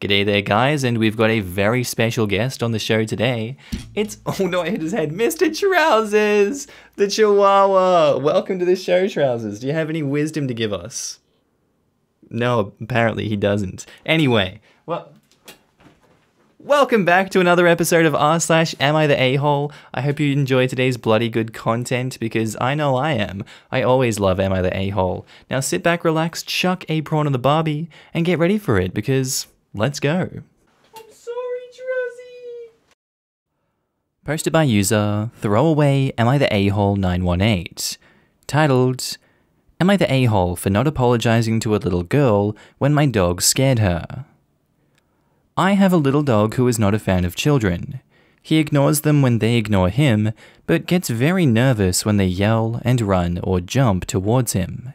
G'day there, guys, and we've got a very special guest on the show today. It's oh no, I hit his head, Mr. Trousers, the Chihuahua. Welcome to the show, Trousers. Do you have any wisdom to give us? No, apparently he doesn't. Anyway, well. Welcome back to another episode of R slash Am I the A Hole. I hope you enjoy today's bloody good content because I know I am. I always love Am I the A Hole. Now sit back, relax, chuck a prawn on the barbie, and get ready for it because Let's go. I'm sorry, Drowsy. Posted by user Throwaway Am I the A-hole 918, titled Am I the A-hole for not apologizing to a little girl when my dog scared her? I have a little dog who is not a fan of children. He ignores them when they ignore him, but gets very nervous when they yell and run or jump towards him.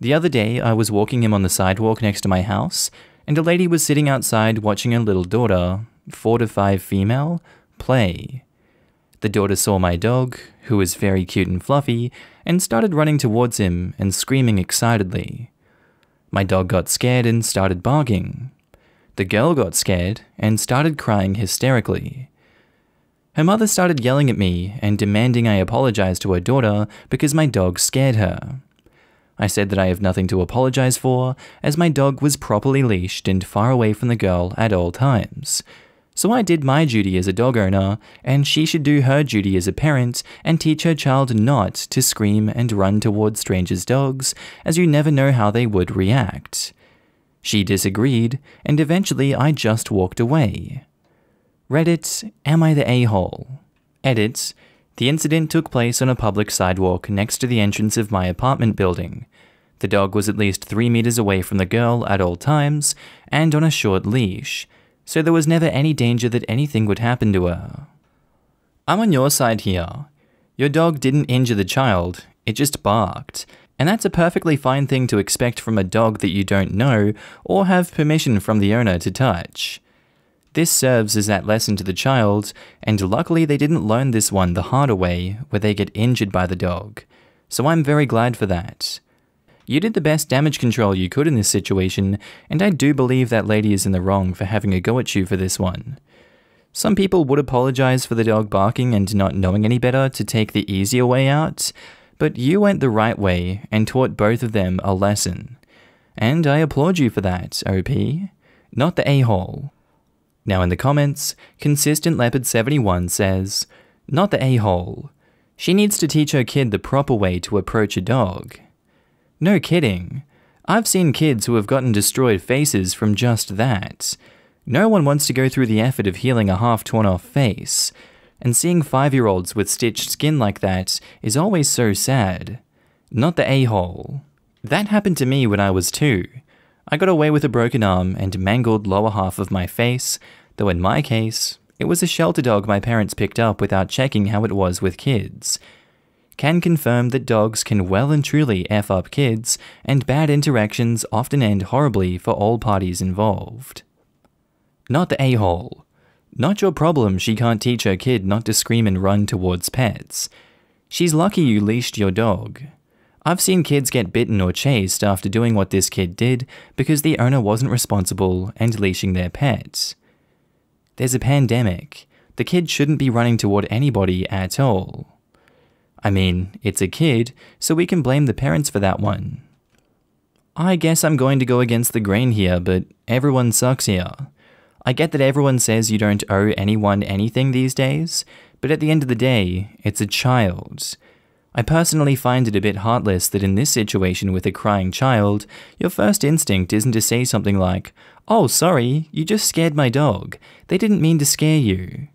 The other day, I was walking him on the sidewalk next to my house and a lady was sitting outside watching her little daughter, four to five female, play. The daughter saw my dog, who was very cute and fluffy, and started running towards him and screaming excitedly. My dog got scared and started barking. The girl got scared and started crying hysterically. Her mother started yelling at me and demanding I apologize to her daughter because my dog scared her. I said that I have nothing to apologize for, as my dog was properly leashed and far away from the girl at all times. So I did my duty as a dog owner, and she should do her duty as a parent and teach her child not to scream and run towards strangers' dogs, as you never know how they would react. She disagreed, and eventually I just walked away. Reddit, am I the a hole? Edit, the incident took place on a public sidewalk next to the entrance of my apartment building. The dog was at least three meters away from the girl at all times and on a short leash, so there was never any danger that anything would happen to her. I'm on your side here. Your dog didn't injure the child, it just barked, and that's a perfectly fine thing to expect from a dog that you don't know or have permission from the owner to touch. This serves as that lesson to the child, and luckily they didn't learn this one the harder way, where they get injured by the dog. So I'm very glad for that. You did the best damage control you could in this situation, and I do believe that lady is in the wrong for having a go at you for this one. Some people would apologise for the dog barking and not knowing any better to take the easier way out, but you went the right way and taught both of them a lesson. And I applaud you for that, OP. Not the a-hole. Now in the comments, Consistent Leopard 71 says, Not the a-hole. She needs to teach her kid the proper way to approach a dog. No kidding. I've seen kids who have gotten destroyed faces from just that. No one wants to go through the effort of healing a half torn off face, and seeing five year olds with stitched skin like that is always so sad. Not the a hole. That happened to me when I was two. I got away with a broken arm and mangled lower half of my face, though in my case, it was a shelter dog my parents picked up without checking how it was with kids can confirm that dogs can well and truly F up kids, and bad interactions often end horribly for all parties involved. Not the a hole. Not your problem she can't teach her kid not to scream and run towards pets. She's lucky you leashed your dog. I've seen kids get bitten or chased after doing what this kid did because the owner wasn't responsible and leashing their pet. There's a pandemic. The kid shouldn't be running toward anybody at all. I mean, it's a kid, so we can blame the parents for that one. I guess I'm going to go against the grain here, but everyone sucks here. I get that everyone says you don't owe anyone anything these days, but at the end of the day, it's a child. I personally find it a bit heartless that in this situation with a crying child, your first instinct isn't to say something like, Oh, sorry, you just scared my dog. They didn't mean to scare you.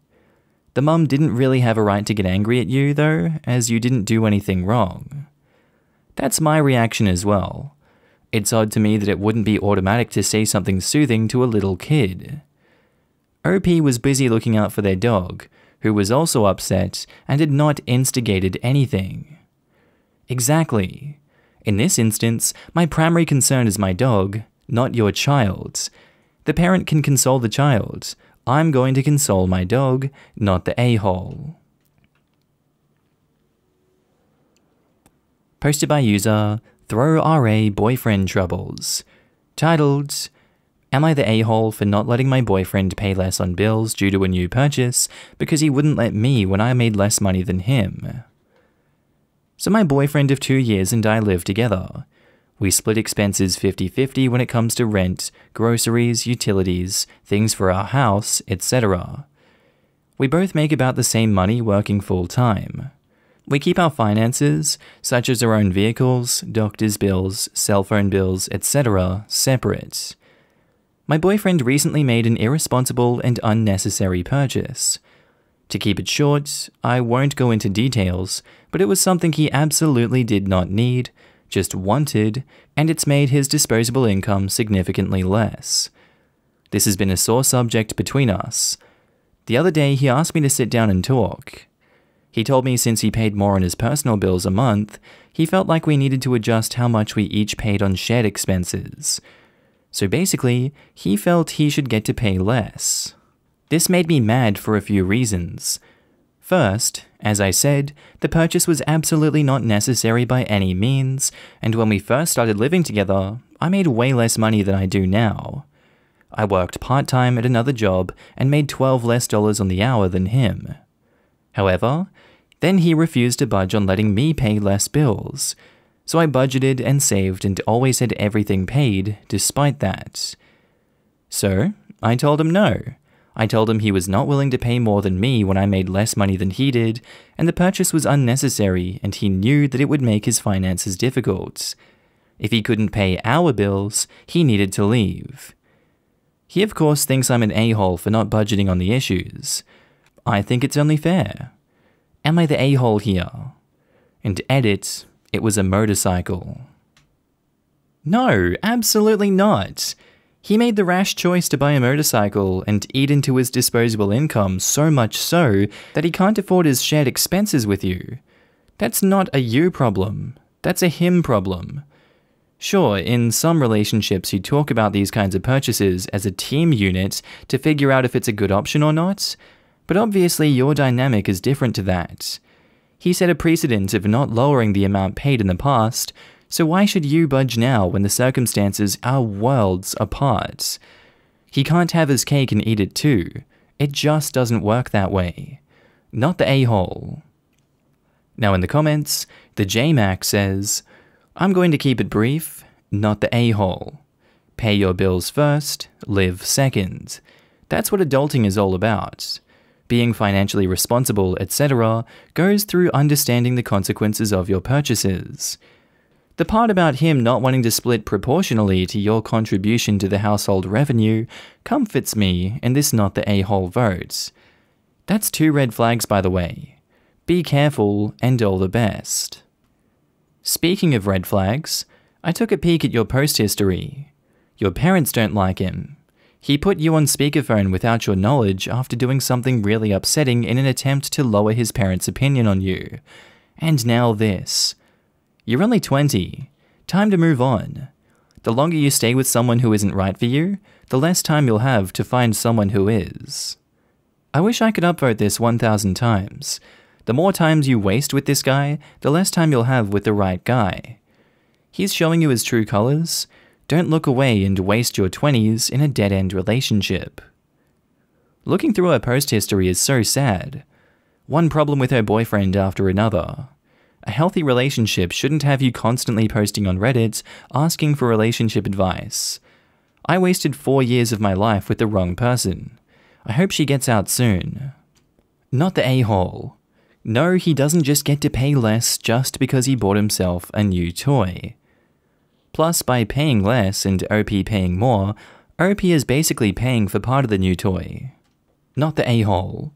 The mum didn't really have a right to get angry at you, though, as you didn't do anything wrong. That's my reaction as well. It's odd to me that it wouldn't be automatic to say something soothing to a little kid. OP was busy looking out for their dog, who was also upset and had not instigated anything. Exactly. In this instance, my primary concern is my dog, not your child. The parent can console the child, I'm going to console my dog, not the a-hole. Posted by user Throw RA Boyfriend Troubles. Titled, Am I the a-hole for not letting my boyfriend pay less on bills due to a new purchase because he wouldn't let me when I made less money than him? So my boyfriend of two years and I live together. We split expenses 50 50 when it comes to rent, groceries, utilities, things for our house, etc. We both make about the same money working full time. We keep our finances, such as our own vehicles, doctor's bills, cell phone bills, etc., separate. My boyfriend recently made an irresponsible and unnecessary purchase. To keep it short, I won't go into details, but it was something he absolutely did not need just wanted, and it's made his disposable income significantly less. This has been a sore subject between us. The other day, he asked me to sit down and talk. He told me since he paid more on his personal bills a month, he felt like we needed to adjust how much we each paid on shared expenses. So basically, he felt he should get to pay less. This made me mad for a few reasons. First, as I said, the purchase was absolutely not necessary by any means, and when we first started living together, I made way less money than I do now. I worked part time at another job and made 12 less dollars on the hour than him. However, then he refused to budge on letting me pay less bills, so I budgeted and saved and always had everything paid despite that. So, I told him no. I told him he was not willing to pay more than me when I made less money than he did, and the purchase was unnecessary, and he knew that it would make his finances difficult. If he couldn't pay our bills, he needed to leave. He, of course, thinks I'm an a hole for not budgeting on the issues. I think it's only fair. Am I the a hole here? And edit, it was a motorcycle. No, absolutely not. He made the rash choice to buy a motorcycle and eat into his disposable income so much so that he can't afford his shared expenses with you. That's not a you problem, that's a him problem. Sure, in some relationships, you talk about these kinds of purchases as a team unit to figure out if it's a good option or not, but obviously your dynamic is different to that. He set a precedent of not lowering the amount paid in the past so why should you budge now when the circumstances are worlds apart? He can't have his cake and eat it too. It just doesn't work that way. Not the a-hole. Now in the comments, the JMac says, I'm going to keep it brief, not the a-hole. Pay your bills first, live second. That's what adulting is all about. Being financially responsible, etc., goes through understanding the consequences of your purchases. The part about him not wanting to split proportionally to your contribution to the household revenue comforts me, and this not the a hole votes. That's two red flags, by the way. Be careful and all the best. Speaking of red flags, I took a peek at your post history. Your parents don't like him. He put you on speakerphone without your knowledge after doing something really upsetting in an attempt to lower his parents' opinion on you. And now this. You're only 20. Time to move on. The longer you stay with someone who isn't right for you, the less time you'll have to find someone who is. I wish I could upvote this 1000 times. The more times you waste with this guy, the less time you'll have with the right guy. He's showing you his true colors. Don't look away and waste your 20s in a dead end relationship. Looking through her post history is so sad. One problem with her boyfriend after another. A healthy relationship shouldn't have you constantly posting on Reddit asking for relationship advice. I wasted four years of my life with the wrong person. I hope she gets out soon. Not the a-hole. No, he doesn't just get to pay less just because he bought himself a new toy. Plus, by paying less and OP paying more, OP is basically paying for part of the new toy. Not the a-hole.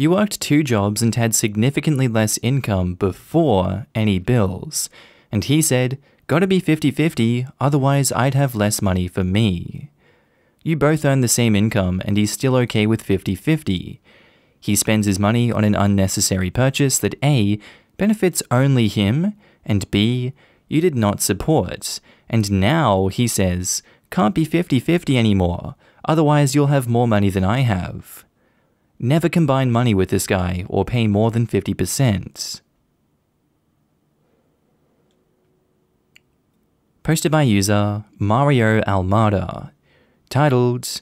You worked two jobs and had significantly less income before any bills. And he said, Gotta be 50 50, otherwise I'd have less money for me. You both earn the same income and he's still okay with 50 50. He spends his money on an unnecessary purchase that A. benefits only him, and B. you did not support. And now, he says, can't be 50 50 anymore, otherwise you'll have more money than I have. Never combine money with this guy or pay more than 50%. Posted by user Mario Almada, titled,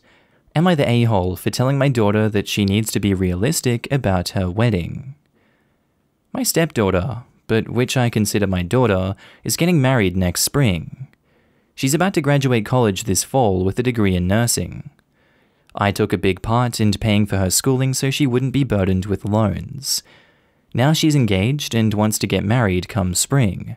Am I the a-hole for telling my daughter that she needs to be realistic about her wedding? My stepdaughter, but which I consider my daughter, is getting married next spring. She's about to graduate college this fall with a degree in nursing. I took a big part in paying for her schooling so she wouldn't be burdened with loans. Now she's engaged and wants to get married come spring.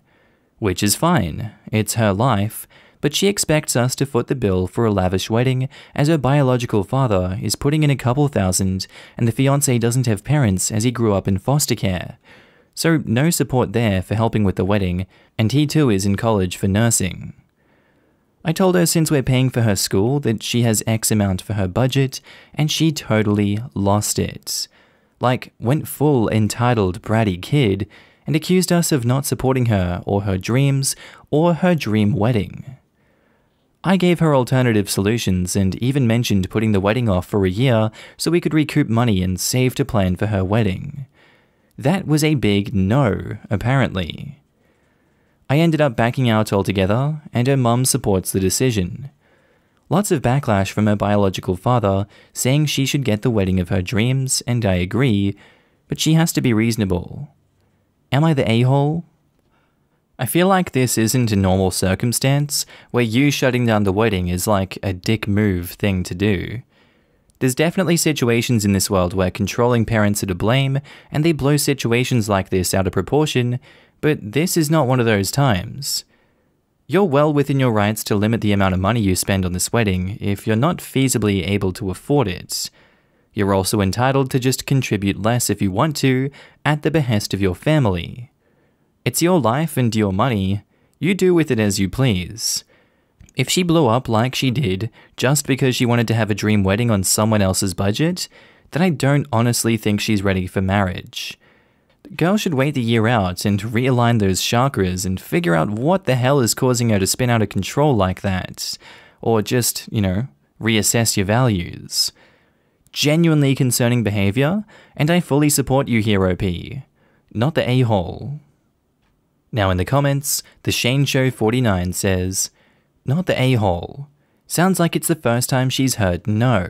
Which is fine, it's her life, but she expects us to foot the bill for a lavish wedding as her biological father is putting in a couple thousand and the fiance doesn't have parents as he grew up in foster care. So no support there for helping with the wedding, and he too is in college for nursing. I told her since we're paying for her school that she has X amount for her budget, and she totally lost it. Like, went full entitled bratty kid and accused us of not supporting her or her dreams or her dream wedding. I gave her alternative solutions and even mentioned putting the wedding off for a year so we could recoup money and save to plan for her wedding. That was a big no, apparently. I ended up backing out altogether, and her mum supports the decision. Lots of backlash from her biological father saying she should get the wedding of her dreams, and I agree, but she has to be reasonable. Am I the a hole? I feel like this isn't a normal circumstance where you shutting down the wedding is like a dick move thing to do. There's definitely situations in this world where controlling parents are to blame, and they blow situations like this out of proportion, but this is not one of those times. You're well within your rights to limit the amount of money you spend on this wedding if you're not feasibly able to afford it. You're also entitled to just contribute less if you want to, at the behest of your family. It's your life and your money, you do with it as you please. If she blew up like she did just because she wanted to have a dream wedding on someone else's budget, then I don't honestly think she's ready for marriage girls should wait the year out and realign those chakras and figure out what the hell is causing her to spin out of control like that. Or just, you know, reassess your values. Genuinely concerning behavior, and I fully support you here, OP. Not the a hole. Now, in the comments, the Shane Show 49 says, Not the a hole. Sounds like it's the first time she's heard no.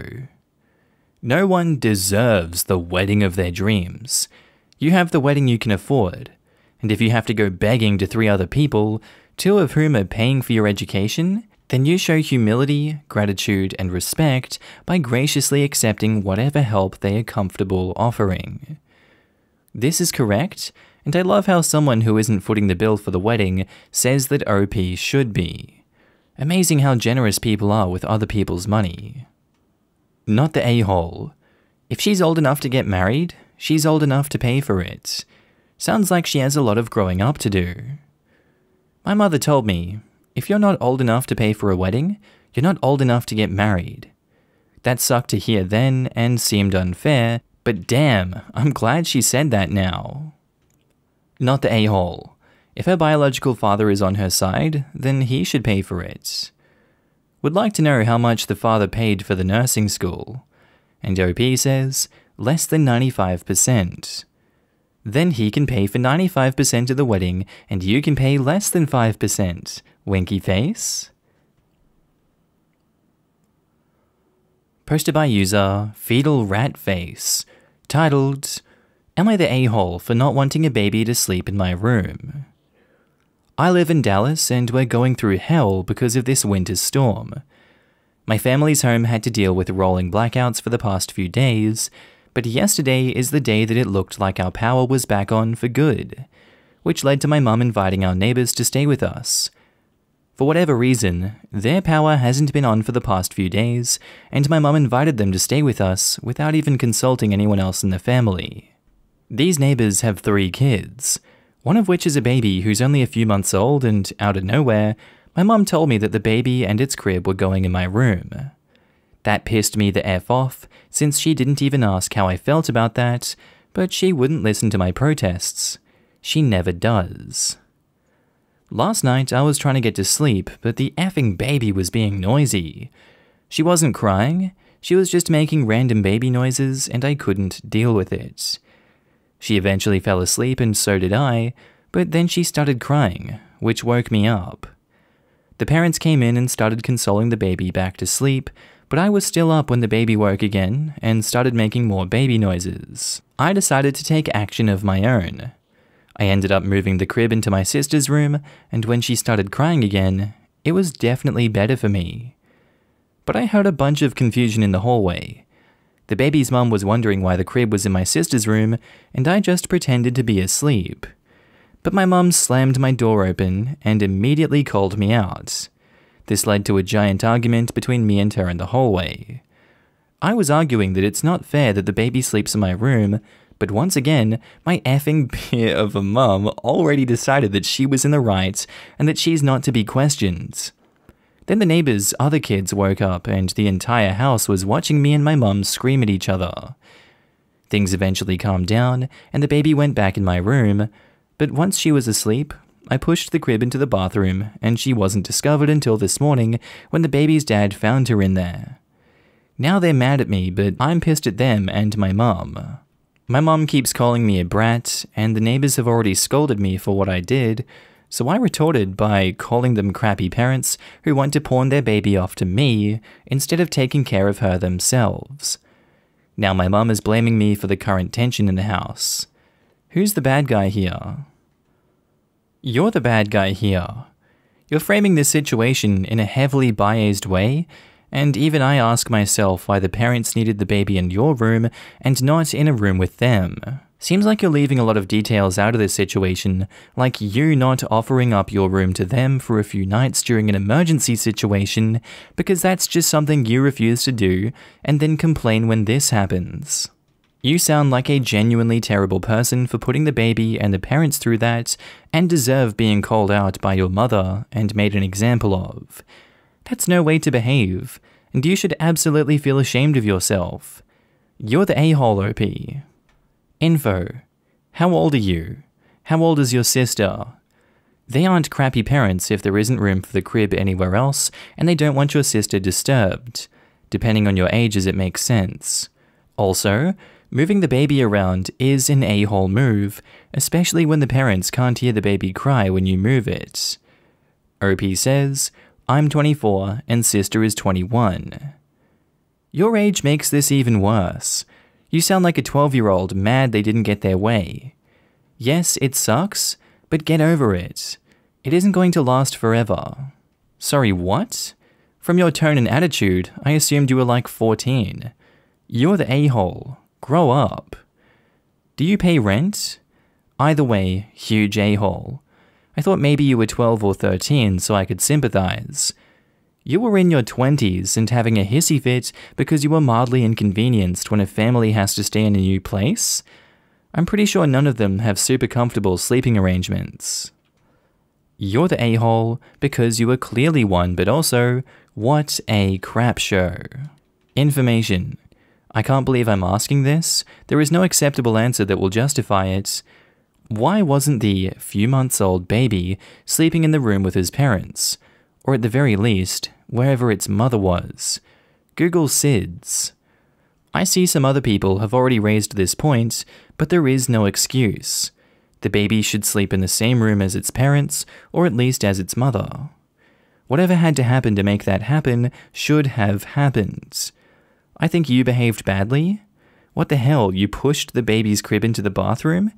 No one deserves the wedding of their dreams. You have the wedding you can afford, and if you have to go begging to three other people, two of whom are paying for your education, then you show humility, gratitude, and respect by graciously accepting whatever help they are comfortable offering. This is correct, and I love how someone who isn't footing the bill for the wedding says that OP should be. Amazing how generous people are with other people's money. Not the a-hole. If she's old enough to get married, she's old enough to pay for it. Sounds like she has a lot of growing up to do. My mother told me, if you're not old enough to pay for a wedding, you're not old enough to get married. That sucked to hear then and seemed unfair, but damn, I'm glad she said that now. Not the a-hole. If her biological father is on her side, then he should pay for it. Would like to know how much the father paid for the nursing school. And OP says, less than 95%. Then he can pay for 95% of the wedding and you can pay less than 5%. Winky face? Posted by user Fetal Rat Face, titled, Am I the a hole for not wanting a baby to sleep in my room? I live in Dallas and we're going through hell because of this winter storm. My family's home had to deal with rolling blackouts for the past few days, but yesterday is the day that it looked like our power was back on for good, which led to my mum inviting our neighbours to stay with us. For whatever reason, their power hasn't been on for the past few days, and my mum invited them to stay with us without even consulting anyone else in the family. These neighbours have three kids, one of which is a baby who's only a few months old, and out of nowhere, my mum told me that the baby and its crib were going in my room. That pissed me the F off, since she didn't even ask how I felt about that, but she wouldn't listen to my protests. She never does. Last night, I was trying to get to sleep, but the effing baby was being noisy. She wasn't crying, she was just making random baby noises, and I couldn't deal with it. She eventually fell asleep, and so did I, but then she started crying, which woke me up. The parents came in and started consoling the baby back to sleep, but I was still up when the baby woke again and started making more baby noises. I decided to take action of my own. I ended up moving the crib into my sister's room, and when she started crying again, it was definitely better for me. But I heard a bunch of confusion in the hallway. The baby's mum was wondering why the crib was in my sister's room, and I just pretended to be asleep. But my mum slammed my door open and immediately called me out. This led to a giant argument between me and her in the hallway. I was arguing that it's not fair that the baby sleeps in my room, but once again, my effing peer of a mum already decided that she was in the right and that she's not to be questioned. Then the neighbors' other kids woke up, and the entire house was watching me and my mum scream at each other. Things eventually calmed down, and the baby went back in my room, but once she was asleep, I pushed the crib into the bathroom, and she wasn't discovered until this morning when the baby's dad found her in there. Now they're mad at me, but I'm pissed at them and my mom. My mom keeps calling me a brat, and the neighbours have already scolded me for what I did, so I retorted by calling them crappy parents who want to pawn their baby off to me instead of taking care of her themselves. Now my mom is blaming me for the current tension in the house. Who's the bad guy here? You're the bad guy here. You're framing this situation in a heavily biased way, and even I ask myself why the parents needed the baby in your room and not in a room with them. Seems like you're leaving a lot of details out of this situation, like you not offering up your room to them for a few nights during an emergency situation, because that's just something you refuse to do, and then complain when this happens. You sound like a genuinely terrible person for putting the baby and the parents through that and deserve being called out by your mother and made an example of. That's no way to behave, and you should absolutely feel ashamed of yourself. You're the a-hole OP. Info. How old are you? How old is your sister? They aren't crappy parents if there isn't room for the crib anywhere else, and they don't want your sister disturbed. Depending on your ages, it makes sense. Also, Moving the baby around is an a-hole move, especially when the parents can't hear the baby cry when you move it. OP says, I'm 24 and sister is 21. Your age makes this even worse. You sound like a 12 year old mad they didn't get their way. Yes, it sucks, but get over it. It isn't going to last forever. Sorry, what? From your tone and attitude, I assumed you were like 14. You're the a-hole. Grow up. Do you pay rent? Either way, huge a hole. I thought maybe you were 12 or 13 so I could sympathize. You were in your 20s and having a hissy fit because you were mildly inconvenienced when a family has to stay in a new place? I'm pretty sure none of them have super comfortable sleeping arrangements. You're the a hole because you were clearly one, but also, what a crap show. Information I can't believe I'm asking this. There is no acceptable answer that will justify it. Why wasn't the few months old baby sleeping in the room with his parents? Or at the very least, wherever its mother was? Google SIDS. I see some other people have already raised this point, but there is no excuse. The baby should sleep in the same room as its parents, or at least as its mother. Whatever had to happen to make that happen should have happened. I think you behaved badly. What the hell, you pushed the baby's crib into the bathroom?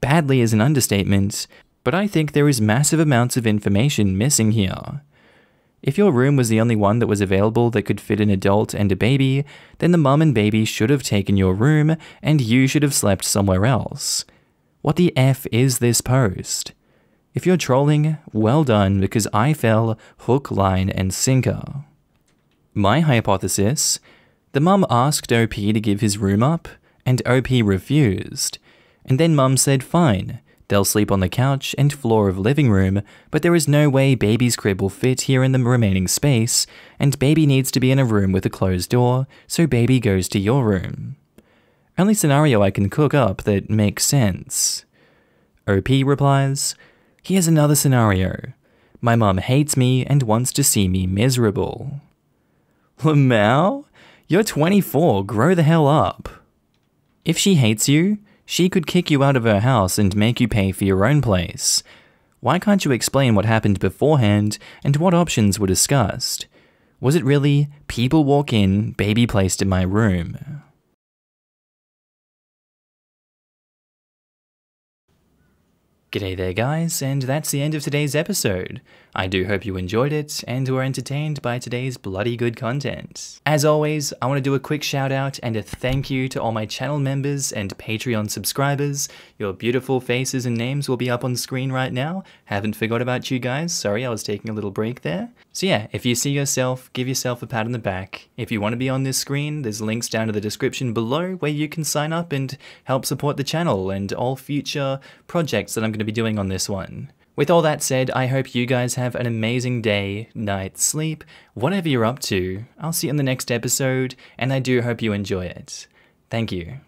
Badly is an understatement, but I think there is massive amounts of information missing here. If your room was the only one that was available that could fit an adult and a baby, then the mum and baby should have taken your room and you should have slept somewhere else. What the F is this post? If you're trolling, well done because I fell hook, line, and sinker. My hypothesis the mum asked OP to give his room up, and OP refused. And then mum said, fine, they'll sleep on the couch and floor of living room, but there is no way baby's crib will fit here in the remaining space, and baby needs to be in a room with a closed door, so baby goes to your room. Only scenario I can cook up that makes sense. OP replies, Here's another scenario. My mum hates me and wants to see me miserable. Lamau? You're 24, grow the hell up. If she hates you, she could kick you out of her house and make you pay for your own place. Why can't you explain what happened beforehand and what options were discussed? Was it really people walk in, baby placed in my room? G'day there, guys, and that's the end of today's episode. I do hope you enjoyed it and were entertained by today's bloody good content. As always, I want to do a quick shout out and a thank you to all my channel members and Patreon subscribers. Your beautiful faces and names will be up on screen right now. Haven't forgot about you guys, sorry I was taking a little break there. So yeah, if you see yourself, give yourself a pat on the back. If you want to be on this screen, there's links down to the description below where you can sign up and help support the channel and all future projects that I'm going to to be doing on this one. With all that said, I hope you guys have an amazing day, night, sleep, whatever you're up to. I'll see you in the next episode, and I do hope you enjoy it. Thank you.